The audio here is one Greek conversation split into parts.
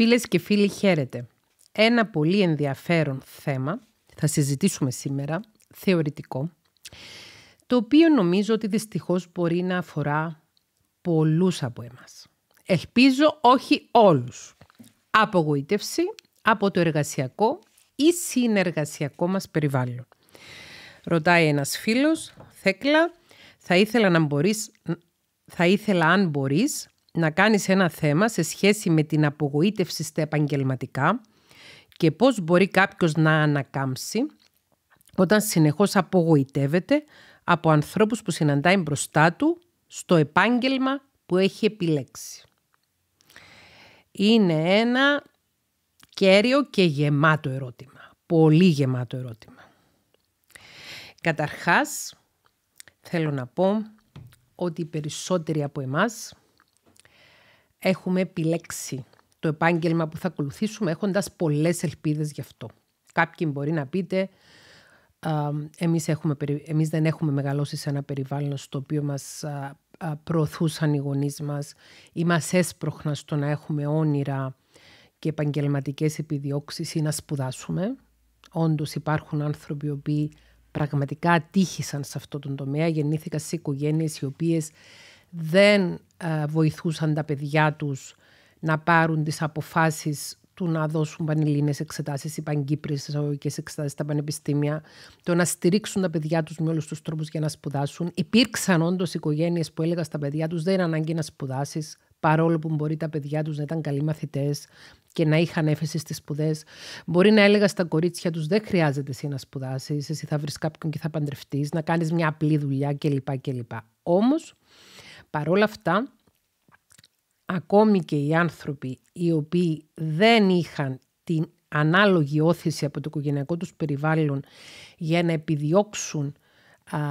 Φίλες και φίλοι χαίρετε. Ένα πολύ ενδιαφέρον θέμα θα συζητήσουμε σήμερα, θεωρητικό, το οποίο νομίζω ότι δυστυχώς μπορεί να αφορά πολλούς από εμάς. Ελπίζω όχι όλους. Απογοήτευση από το εργασιακό ή συνεργασιακό μας περιβάλλον. Ρωτάει ένας φίλος, Θέκλα, θα ήθελα, να μπορείς, θα ήθελα αν μπορείς να κάνεις ένα θέμα σε σχέση με την απογοήτευση στα επαγγελματικά και πώς μπορεί κάποιος να ανακάμψει όταν συνεχώς απογοητεύεται από ανθρώπους που συναντάει μπροστά του στο επάγγελμα που έχει επιλέξει. Είναι ένα κέριο και γεμάτο ερώτημα. Πολύ γεμάτο ερώτημα. Καταρχάς, θέλω να πω ότι οι περισσότεροι από εμάς έχουμε επιλέξει το επάγγελμα που θα ακολουθήσουμε έχοντας πολλές ελπίδες γι' αυτό. Κάποιοι μπορεί να πείτε, εμείς, έχουμε, εμείς δεν έχουμε μεγαλώσει σε ένα περιβάλλον στο οποίο μας προωθούσαν οι γονείς μας ή μας έσπροχνα στο να έχουμε όνειρα και επαγγελματικές επιδιώξεις ή να σπουδάσουμε. Όντως υπάρχουν άνθρωποι οι οποίοι πραγματικά τύχησαν σε αυτό τον τομέα, γεννήθηκαν σε οικογένειες οι οποίες δεν ε, βοηθούσαν τα παιδιά τους να πάρουν τις αποφάσεις του να δώσουν πανελλήνες εξετάσεις ή πανκύπριες εξετάσεις στα πανεπιστήμια, το να στηρίξουν τα παιδιά τους με όλους τους τρόπους για να σπουδάσουν. Υπήρξαν όντως οικογένειες που έλεγαν στα παιδιά τους δεν είναι ανάγκη να σπουδάσεις, παρόλο που μπορεί τα παιδιά τους να ήταν καλοί μαθητές και να είχαν έφεση στις σπουδές. Μπορεί να έλεγα στα κορίτσια τους: Δεν χρειάζεται εσύ να σπουδάσεις, εσύ θα βρεις κάποιον και θα παντρευτείς, να κάνεις μια απλή δουλειά κλπ. κλπ. Όμως, Παρόλα αυτά, ακόμη και οι άνθρωποι οι οποίοι δεν είχαν την ανάλογη όθηση από το οικογενειακό τους περιβάλλον για να επιδιώξουν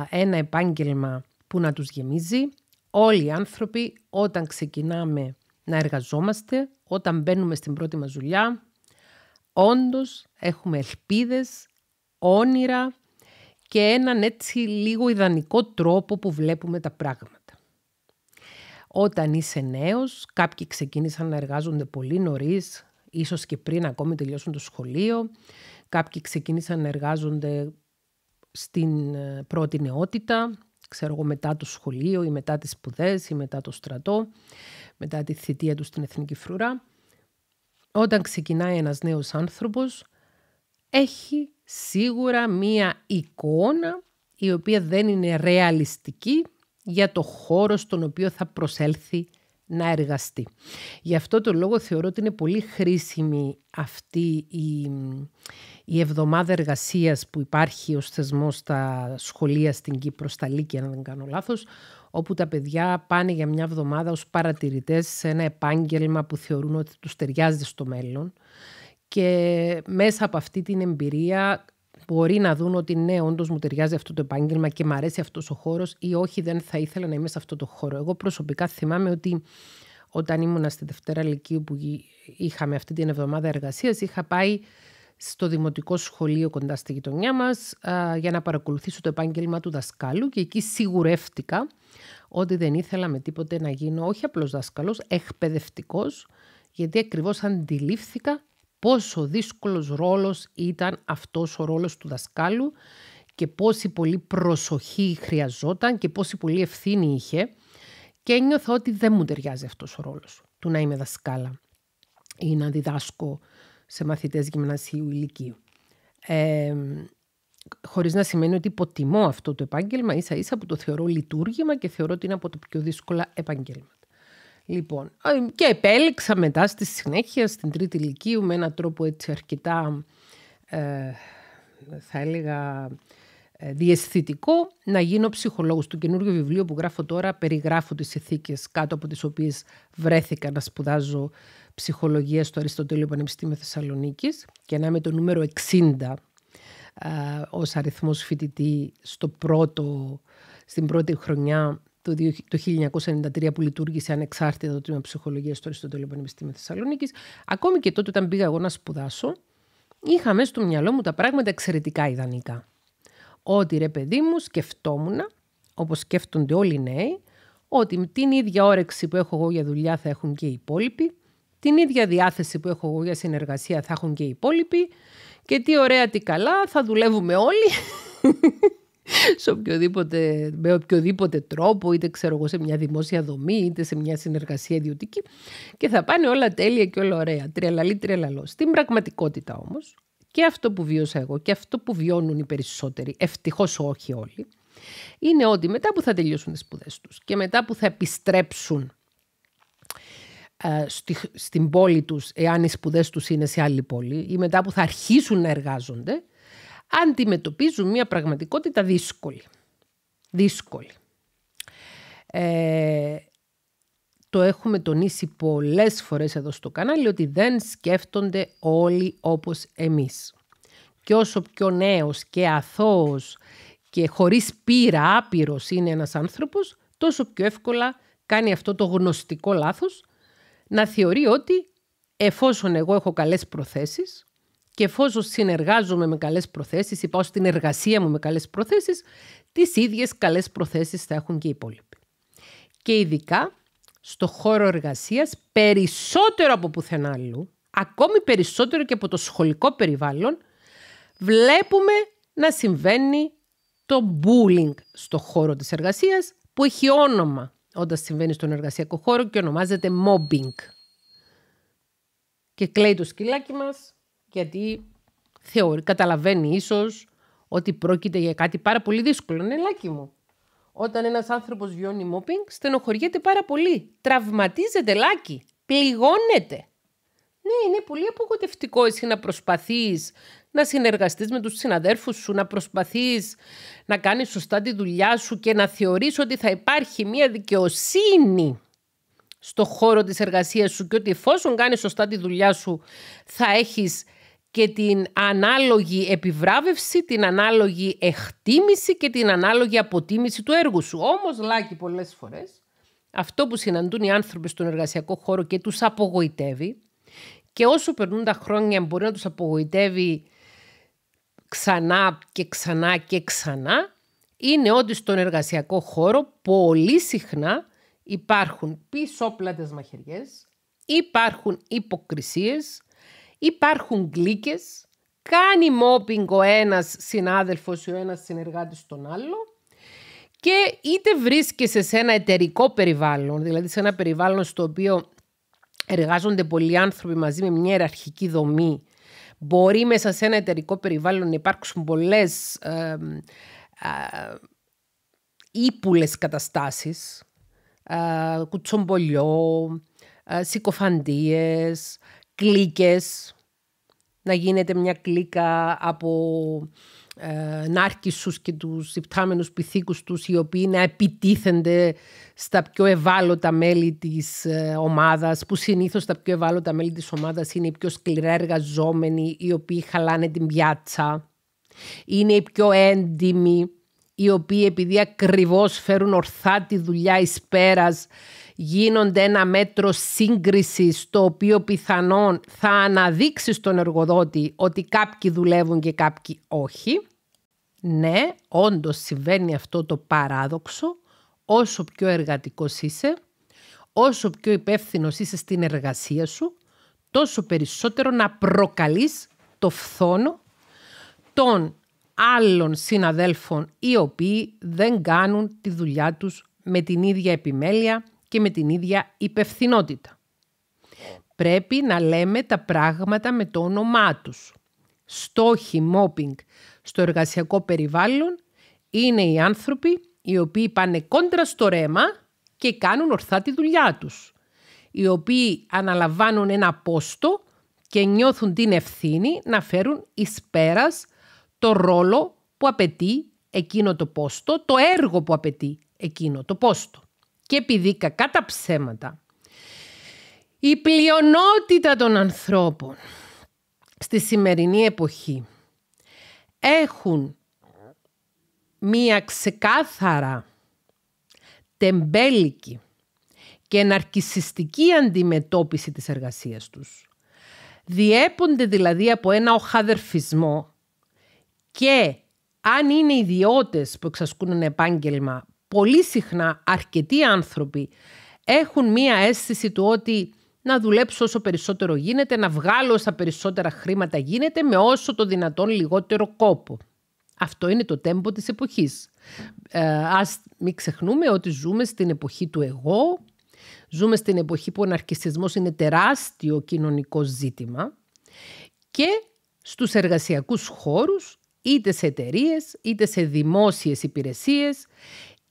ένα επάγγελμα που να τους γεμίζει, όλοι οι άνθρωποι όταν ξεκινάμε να εργαζόμαστε, όταν μπαίνουμε στην πρώτη μας δουλειά, όντως έχουμε ελπίδες, όνειρα και έναν έτσι λίγο ιδανικό τρόπο που βλέπουμε τα πράγματα όταν είσαι νέος, κάποιοι ξεκίνησαν να εργάζονται πολύ νωρίς, ίσως και πριν ακόμη τελειώσουν το σχολείο, κάποιοι ξεκίνησαν να εργάζονται στην ε, πρώτη νεότητα, ξέρω εγώ μετά το σχολείο ή μετά τις σπουδές ή μετά το στρατό, μετά τη θητεία τους στην Εθνική Φρουρά. Όταν ξεκινάει ένας νέος άνθρωπος, έχει σίγουρα μία εικόνα η οποία δεν είναι ρεαλιστική για το χώρο στον οποίο θα προσέλθει να εργαστεί. Γι' αυτό το λόγο θεωρώ ότι είναι πολύ χρήσιμη αυτή η, η εβδομάδα εργασίας που υπάρχει ως θεσμός στα σχολεία στην Κύπρο, στα Λίκια, αν δεν κάνω λάθος, όπου τα παιδιά πάνε για μια εβδομάδα ως παρατηρητές σε ένα επάγγελμα που θεωρούν ότι τους ταιριάζει στο μέλλον και μέσα από αυτή την εμπειρία μπορεί να δουν ότι ναι, όντως μου ταιριάζει αυτό το επάγγελμα και μου αρέσει αυτός ο χώρος ή όχι, δεν θα ήθελα να είμαι σε αυτό το χώρο. Εγώ προσωπικά θυμάμαι ότι όταν ήμουνα στη Δευτέρα Λυκείου που είχαμε αυτή την εβδομάδα εργασίας, είχα πάει στο δημοτικό σχολείο κοντά στη γειτονιά μας για να παρακολουθήσω το επάγγελμα του δασκάλου και εκεί σιγουρεύτηκα ότι δεν ήθελα με τίποτε να γίνω όχι απλώ δάσκαλος, εκπαιδευτικός, γιατί ακριβώς αντιλήφθηκα πόσο δύσκολος ρόλος ήταν αυτός ο ρόλος του δασκάλου και πόση πολύ προσοχή χρειαζόταν και πόση πολύ ευθύνη είχε και ένιωθα ότι δεν μου ταιριάζει αυτός ο ρόλος του να είμαι δασκάλα ή να διδάσκω σε μαθητές γυμνασίου ηλικίου. Ε, χωρίς να σημαίνει ότι υποτιμώ αυτό το επάγγελμα, ίσα ίσα που το θεωρώ λειτουργήμα και θεωρώ ότι είναι από τα πιο δύσκολα επαγγέλματα. Λοιπόν, και επέλεξα μετά στη συνέχεια στην τρίτη ηλικίου με έναν τρόπο έτσι αρκετά, ε, θα έλεγα, ε, διαισθητικό να γίνω ψυχολόγος. του καινούργιο βιβλίο που γράφω τώρα περιγράφω τις ηθίκες κάτω από τις οποίες βρέθηκα να σπουδάζω ψυχολογία στο Αριστοτέλειο Πανεπιστήμιο Θεσσαλονίκης και να είμαι το νούμερο 60 ε, ως αριθμός φοιτητή στο πρώτο, στην πρώτη χρονιά το 1993 που λειτουργήσε ανεξάρτητα το τμήμα ψυχολογίας στο Αριστοτέλειο Πανεπιστήμιο Θεσσαλονίκης. Ακόμη και τότε, όταν πήγα εγώ να σπουδάσω, είχα μέσα στο μυαλό μου τα πράγματα εξαιρετικά ιδανικά. Ότι ρε παιδί μου, σκεφτόμουν, όπως σκέφτονται όλοι οι νέοι, ότι την ίδια όρεξη που έχω εγώ για δουλειά θα έχουν και οι υπόλοιποι, την ίδια διάθεση που έχω εγώ για συνεργασία θα έχουν και οι υπόλοιποι και τι ωραία, τι καλά, θα δουλεύουμε όλοι σε οποιοδήποτε, με οποιοδήποτε τρόπο, είτε ξέρω εγώ σε μια δημόσια δομή, είτε σε μια συνεργασία ιδιωτική και θα πάνε όλα τέλεια και όλα ωραία, τριαλαλή τριαλαλό. Στην πραγματικότητα όμως, και αυτό που βίωσα εγώ και αυτό που βιώνουν οι περισσότεροι, ευτυχώς όχι όλοι, είναι ότι μετά που θα τελειώσουν τις σπουδές τους και μετά που θα επιστρέψουν ε, στην πόλη τους, εάν οι σπουδές τους είναι σε άλλη πόλη ή μετά που θα αρχίσουν να εργάζονται, αντιμετωπίζουν μια πραγματικότητα δύσκολη. Δύσκολη. Ε, το έχουμε τονίσει πολλές φορές εδώ στο κανάλι ότι δεν σκέφτονται όλοι όπως εμείς. Και όσο πιο νέος και αθώος και χωρίς πείρα άπειρος είναι ένας άνθρωπος, τόσο πιο εύκολα κάνει αυτό το γνωστικό λάθος να θεωρεί ότι εφόσον εγώ έχω καλές προθέσεις, και εφόσον συνεργάζομαι με καλές προθέσεις ή πάω στην εργασία μου με καλές προθέσεις, τις ίδιες καλές προθέσεις θα έχουν και οι υπόλοιποι. Και ειδικά στο χώρο εργασίας, περισσότερο από πουθενά αλλού, ακόμη περισσότερο και από το σχολικό περιβάλλον, βλέπουμε να συμβαίνει το bullying στο χώρο της εργασίας που έχει όνομα όταν συμβαίνει στον εργασιακό χώρο και ονομάζεται mobbing. Και κλαίει το σκυλάκι μας γιατί θεωρεί, καταλαβαίνει ίσως, ότι πρόκειται για κάτι πάρα πολύ δύσκολο. Ναι, λάκι μου. Όταν ένας άνθρωπος βιώνει μόπινγκ, στενοχωριέται πάρα πολύ. Τραυματίζεται λάκι. Πληγώνεται. Ναι, είναι πολύ απογοητευτικό εσύ να προσπαθείς να συνεργαστείς με τους συναδέρφους σου, να προσπαθείς να κάνεις σωστά τη δουλειά σου και να θεωρείς ότι θα υπάρχει μια δικαιοσύνη στο χώρο της εργασίας σου και ότι εφόσον κάνεις σωστά τη δουλειά σου θα έχεις και την ανάλογη επιβράβευση, την ανάλογη εκτίμηση και την ανάλογη αποτίμηση του έργου σου. Όμως, Λάκη, πολλές φορές, αυτό που συναντούν οι άνθρωποι στον εργασιακό χώρο και τους απογοητεύει και όσο περνούν τα χρόνια μπορεί να τους απογοητεύει ξανά και ξανά και ξανά, είναι ότι στον εργασιακό χώρο πολύ συχνά υπάρχουν πισόπλατες μαχαιριές, υπάρχουν υποκρισίες, Υπάρχουν γλίκες, κάνει μόπινγκ ο ένας συνάδελφος ή ο ένας συνεργάτης τον άλλο και είτε βρίσκεσαι σε ένα εταιρικό περιβάλλον, δηλαδή σε ένα περιβάλλον στο οποίο εργάζονται πολλοί άνθρωποι μαζί με μια ιεραρχική δομή, μπορεί μέσα σε ένα εταιρικό περιβάλλον να υπάρξουν πολλές ύπουλες καταστάσεις, κουτσομπολιό, συκοφαντίες, κλίκες, να γίνεται μια κλίκα από ε, και τους υπτάμενους πυθίκους τους οι οποίοι να επιτίθενται στα πιο ευάλωτα μέλη της ε, ομάδας που συνήθως τα πιο ευάλωτα μέλη της ομάδας είναι οι πιο σκληρά εργαζόμενοι οι οποίοι χαλάνε την πιάτσα είναι οι πιο έντιμοι οι οποίοι επειδή ακριβώς φέρουν ορθά τη δουλειά εις πέρας γίνονται ένα μέτρο σύγκρισης, το οποίο πιθανόν θα αναδείξει στον εργοδότη ότι κάποιοι δουλεύουν και κάποιοι όχι. Ναι, όντως συμβαίνει αυτό το παράδοξο. Όσο πιο εργατικός είσαι, όσο πιο υπεύθυνος είσαι στην εργασία σου, τόσο περισσότερο να προκαλείς το φθόνο των άλλων συναδέλφων οι οποίοι δεν κάνουν τη δουλειά τους με την ίδια επιμέλεια και με την ίδια υπευθυνότητα. Πρέπει να λέμε τα πράγματα με το όνομά τους. Στόχοι μόπινγκ στο εργασιακό περιβάλλον είναι οι άνθρωποι οι οποίοι πάνε κόντρα στο ρέμα και κάνουν ορθά τη δουλειά τους. Οι οποίοι αναλαμβάνουν ένα πόστο και νιώθουν την ευθύνη να φέρουν εις πέρας το ρόλο που απαιτεί εκείνο το πόστο, το έργο που απαιτεί εκείνο το πόστο. Και επειδή κατά ψέματα, η πλειονότητα των ανθρώπων στη σημερινή εποχή έχουν μία ξεκάθαρα τεμπέλικη και εναρκισιστική αντιμετώπιση της εργασίας τους. Διέπονται δηλαδή από ένα οχαδερφισμό και αν είναι ιδιώτες που εξασκούν ένα επάγγελμα πολύ συχνά αρκετοί άνθρωποι έχουν μία αίσθηση του ότι να δουλέψω όσο περισσότερο γίνεται, να βγάλω όσα περισσότερα χρήματα γίνεται με όσο το δυνατόν λιγότερο κόπο. Αυτό είναι το τέμπο της εποχής. Ε, ας μην ξεχνούμε ότι ζούμε στην εποχή του εγώ, ζούμε στην εποχή που ο αναρκιστισμός είναι τεράστιο κοινωνικό ζήτημα και στους εργασιακούς χώρους, είτε σε εταιρείες, είτε σε δημόσιες υπηρεσίες,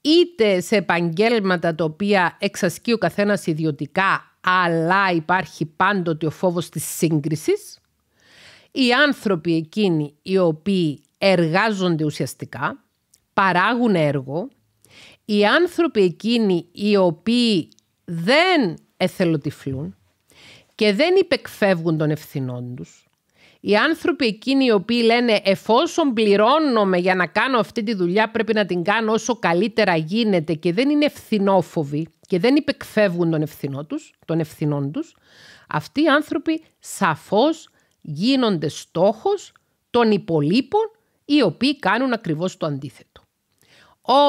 είτε σε επαγγέλματα τα οποία εξασκεί ο καθένας ιδιωτικά, αλλά υπάρχει πάντοτε ο φόβος της σύγκρισης. Οι άνθρωποι εκείνοι οι οποίοι εργάζονται ουσιαστικά, παράγουν έργο. Οι άνθρωποι εκείνοι οι οποίοι δεν εθελοτυφλούν και δεν υπεκφεύγουν των ευθυνών τους οι άνθρωποι εκείνοι οι οποίοι λένε εφόσον πληρώνομαι για να κάνω αυτή τη δουλειά πρέπει να την κάνω όσο καλύτερα γίνεται και δεν είναι ευθυνόφοβοι και δεν υπεκφεύγουν τον ευθυνό τους, των ευθυνών τους, αυτοί οι άνθρωποι σαφώς γίνονται στόχος των υπολείπων οι οποίοι κάνουν ακριβώς το αντίθετο.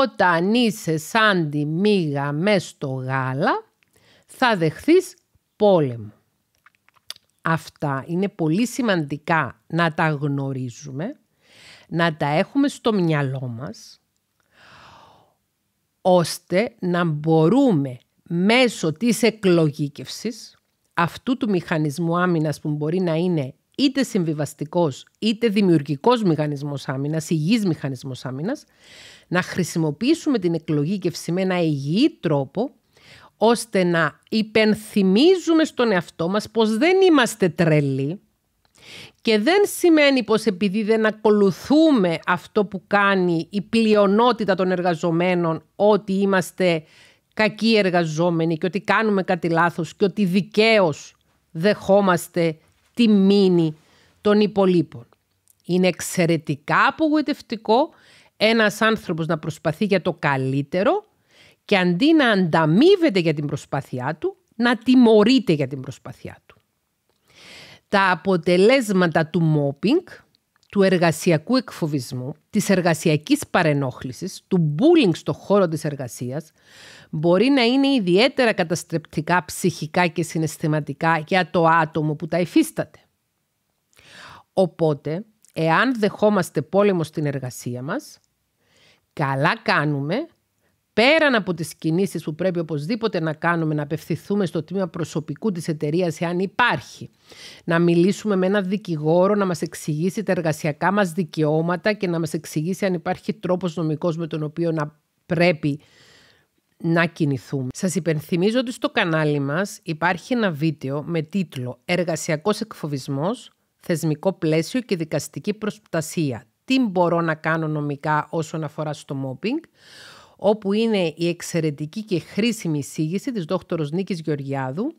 Όταν είσαι σαν τη μύγα μες στο γάλα θα δεχθείς πόλεμο αυτά είναι πολύ σημαντικά να τα γνωρίζουμε, να τα έχουμε στο μυαλό μας, ώστε να μπορούμε μέσω της εκλογήκευσης αυτού του μηχανισμού άμυνας που μπορεί να είναι είτε συμβιβαστικός είτε δημιουργικός μηχανισμός άμυνας, υγιής μηχανισμός άμυνας, να χρησιμοποιήσουμε την εκλογήκευση με ένα υγιή τρόπο ώστε να υπενθυμίζουμε στον εαυτό μας πως δεν είμαστε τρελοί και δεν σημαίνει πως επειδή δεν ακολουθούμε αυτό που κάνει η πλειονότητα των εργαζομένων ότι είμαστε κακοί εργαζόμενοι και ότι κάνουμε κάτι λάθος και ότι δικαίως δεχόμαστε τη μήνη των υπολείπων. Είναι εξαιρετικά απογοητευτικό ένας άνθρωπος να προσπαθεί για το καλύτερο και αντί να ανταμείβεται για την προσπάθειά του, να τιμωρείται για την προσπάθειά του. Τα αποτελέσματα του μόπινγκ, του εργασιακού εκφοβισμού, της εργασιακής παρενόχλησης, του bullying στο χώρο της εργασίας, μπορεί να είναι ιδιαίτερα καταστρεπτικά ψυχικά και συναισθηματικά για το άτομο που τα υφίσταται. Οπότε, εάν δεχόμαστε πόλεμο στην εργασία μας, καλά κάνουμε πέραν από τις κινήσεις που πρέπει οπωσδήποτε να κάνουμε, να απευθυνθούμε στο τμήμα προσωπικού της εταιρείας εάν υπάρχει, να μιλήσουμε με έναν δικηγόρο, να μας εξηγήσει τα εργασιακά μας δικαιώματα και να μας εξηγήσει αν υπάρχει τρόπος νομικός με τον οποίο να πρέπει να κινηθούμε. Σας υπενθυμίζω ότι στο κανάλι μας υπάρχει ένα βίντεο με τίτλο «Εργασιακός εκφοβισμός, θεσμικό πλαίσιο και δικαστική προστασία. Τι μπορώ να κάνω νομικά όσον αφορά στο μόπινγκ» όπου είναι η εξαιρετική και χρήσιμη εισήγηση της δόκτωρος Νίκης Γεωργιάδου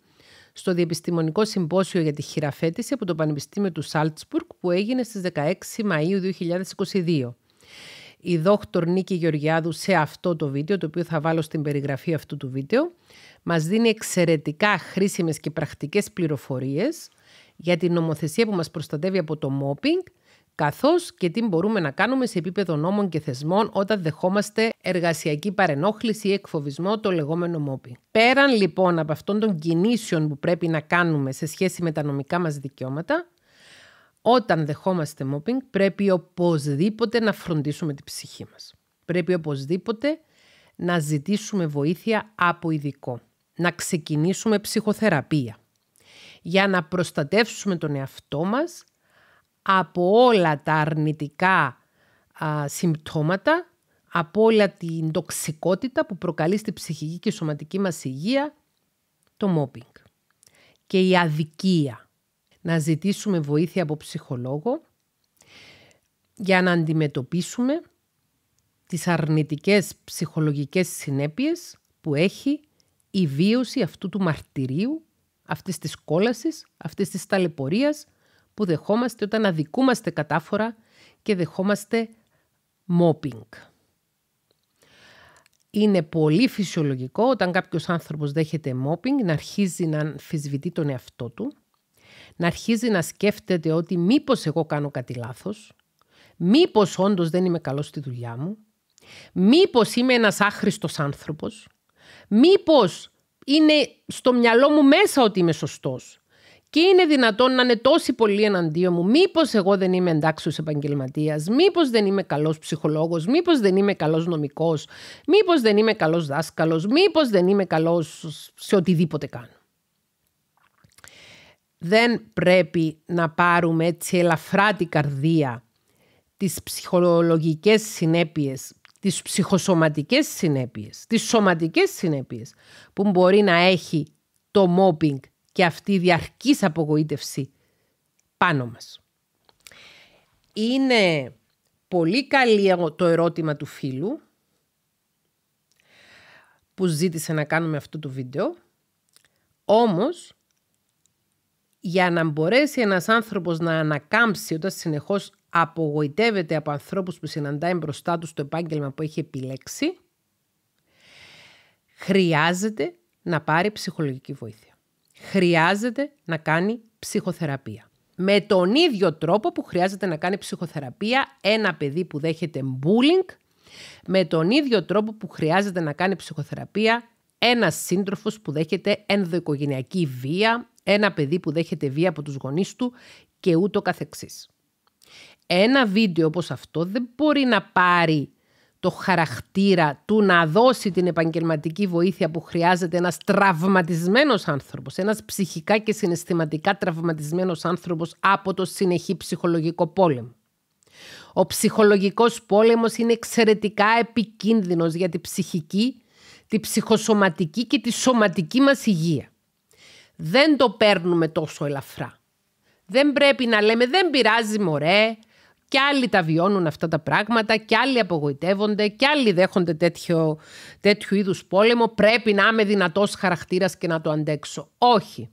στο Διεπιστημονικό Συμπόσιο για τη Χειραφέτηση από το Πανεπιστήμιο του Σάλτσπουργκ που έγινε στις 16 Μαΐου 2022. Η δόκτωρ Νίκη Γεωργιάδου σε αυτό το βίντεο, το οποίο θα βάλω στην περιγραφή αυτού του βίντεο, μας δίνει εξαιρετικά χρήσιμες και πρακτικές πληροφορίες για την νομοθεσία που μας προστατεύει από το μόπινγκ καθώς και τι μπορούμε να κάνουμε σε επίπεδο νόμων και θεσμών όταν δεχόμαστε εργασιακή παρενόχληση ή εκφοβισμό, το λεγόμενο μόπι. Πέραν λοιπόν από αυτών των κινήσεων που πρέπει να κάνουμε σε σχέση με τα νομικά μας δικαιώματα, όταν δεχόμαστε μόπινγκ πρέπει οπωσδήποτε να φροντίσουμε την ψυχή μας. Πρέπει οπωσδήποτε να ζητήσουμε βοήθεια από ειδικό. Να ξεκινήσουμε ψυχοθεραπεία για να προστατεύσουμε τον εαυτό μας από όλα τα αρνητικά α, συμπτώματα, από όλα την τοξικότητα που προκαλεί στη ψυχική και σωματική μας υγεία, το μόπινγκ και η αδικία. Να ζητήσουμε βοήθεια από ψυχολόγο για να αντιμετωπίσουμε τις αρνητικές ψυχολογικές συνέπειες που έχει η βίωση αυτού του μαρτυρίου, αυτής της κόλασης, αυτής της ταλαιπωρίας που δεχόμαστε όταν αδικούμαστε κατάφορα και δεχόμαστε μόπινγκ. Είναι πολύ φυσιολογικό όταν κάποιος άνθρωπος δέχεται μόπινγκ να αρχίζει να αμφισβητεί τον εαυτό του, να αρχίζει να σκέφτεται ότι μήπως εγώ κάνω κάτι λάθος, μήπως όντως δεν είμαι καλός στη δουλειά μου, μήπως είμαι ένας άχρηστος άνθρωπος, μήπως είναι στο μυαλό μου μέσα ότι είμαι σωστός, και είναι δυνατόν να είναι τόσοι πολλοί εναντίον μου. Μήπως εγώ δεν είμαι εντάξιος επαγγελματίας, μήπως δεν είμαι καλός ψυχολόγος, μήπως δεν είμαι καλός νομικός, μήπως δεν είμαι καλός δάσκαλος, μήπως δεν είμαι καλός σε οτιδήποτε κάνω. Δεν πρέπει να πάρουμε έτσι ελαφρά την καρδία τις ψυχολογικές συνέπειες, τις ψυχοσωματικές συνέπειες, τις σωματικές συνέπειες που μπορεί να έχει το μόπινγκ και αυτή η διαρκής απογοήτευση πάνω μας. Είναι πολύ καλή το ερώτημα του φίλου που ζήτησε να κάνουμε αυτό το βίντεο. Όμως, για να μπορέσει ένας άνθρωπος να ανακάμψει όταν συνεχώς απογοητεύεται από ανθρώπους που συναντάει μπροστά του στο επάγγελμα που έχει επιλέξει, χρειάζεται να πάρει ψυχολογική βοήθεια χρειάζεται να κάνει ψυχοθεραπεία. Με τον ίδιο τρόπο που χρειάζεται να κάνει ψυχοθεραπεία ένα παιδί που δέχεται bullying, με τον ίδιο τρόπο που χρειάζεται να κάνει ψυχοθεραπεία ένας σύντροφος που δέχεται ενδοοικογενειακή βία, ένα παιδί που δέχεται βία από τους γονείς του και ούτω καθεξής. Ένα βίντεο όπως αυτό δεν μπορεί να πάρει το χαρακτήρα του να δώσει την επαγγελματική βοήθεια που χρειάζεται ένας τραυματισμένος άνθρωπος, ένας ψυχικά και συναισθηματικά τραυματισμένος άνθρωπος από το συνεχή ψυχολογικό πόλεμο. Ο ψυχολογικός πόλεμος είναι εξαιρετικά επικίνδυνος για τη ψυχική, τη ψυχοσωματική και τη σωματική μας υγεία. Δεν το παίρνουμε τόσο ελαφρά. Δεν πρέπει να λέμε «δεν πειράζει μωρέ», και άλλοι τα βιώνουν αυτά τα πράγματα, κι άλλοι απογοητεύονται, κι άλλοι δέχονται τέτοιο, τέτοιου είδους πόλεμο. Πρέπει να είμαι δυνατός χαρακτήρας και να το αντέξω. Όχι.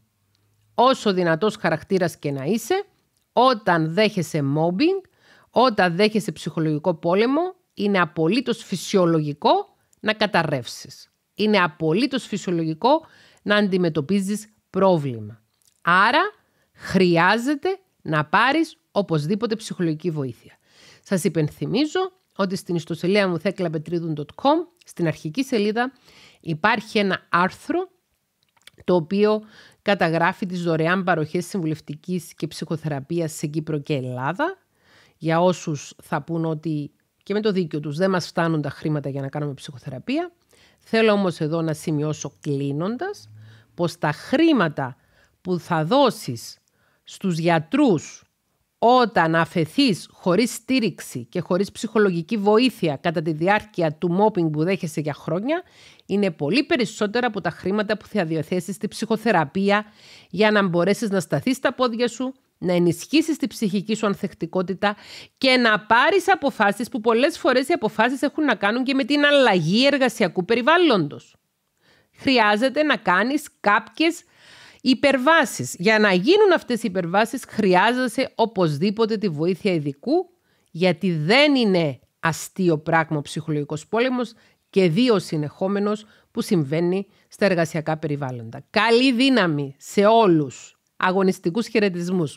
Όσο δυνατός χαρακτήρας και να είσαι, όταν δέχεσαι mobbing, όταν δέχεσαι ψυχολογικό πόλεμο, είναι απολύτως φυσιολογικό να καταρρεύσεις. Είναι απολύτως φυσιολογικό να αντιμετωπίζεις πρόβλημα. Άρα χρειάζεται να πάρεις οπωσδήποτε ψυχολογική βοήθεια. Σας υπενθυμίζω ότι στην ιστοσελίδα μου θέκλαπετρίδουν.com, στην αρχική σελίδα, υπάρχει ένα άρθρο το οποίο καταγράφει τις δωρεάν παροχές συμβουλευτικής και ψυχοθεραπείας σε Κύπρο και Ελλάδα, για όσους θα πούν ότι και με το δίκιο τους δεν μας φτάνουν τα χρήματα για να κάνουμε ψυχοθεραπεία. Θέλω όμως εδώ να σημειώσω κλείνοντας πως τα χρήματα που θα δώσεις στους γιατρούς όταν αφαιθείς χωρίς στήριξη και χωρίς ψυχολογική βοήθεια κατά τη διάρκεια του μόπινγκ που δέχεσαι για χρόνια, είναι πολύ περισσότερα από τα χρήματα που θα διαθέσεις στη ψυχοθεραπεία για να μπορέσεις να σταθείς στα πόδια σου, να ενισχύσεις τη ψυχική σου ανθεκτικότητα και να πάρεις αποφάσεις που πολλές φορές οι αποφάσεις έχουν να κάνουν και με την αλλαγή εργασιακού περιβάλλοντος. Χρειάζεται να κάνεις κάποιες Υπερβάσεις. Για να γίνουν αυτές οι υπερβάσεις χρειάζεσαι οπωσδήποτε τη βοήθεια ειδικού γιατί δεν είναι αστείο πράγμα ο ψυχολογικός πόλεμος και δύο συνεχόμενος που συμβαίνει στα εργασιακά περιβάλλοντα. Καλή δύναμη σε όλους. Αγωνιστικούς χαιρετισμούς.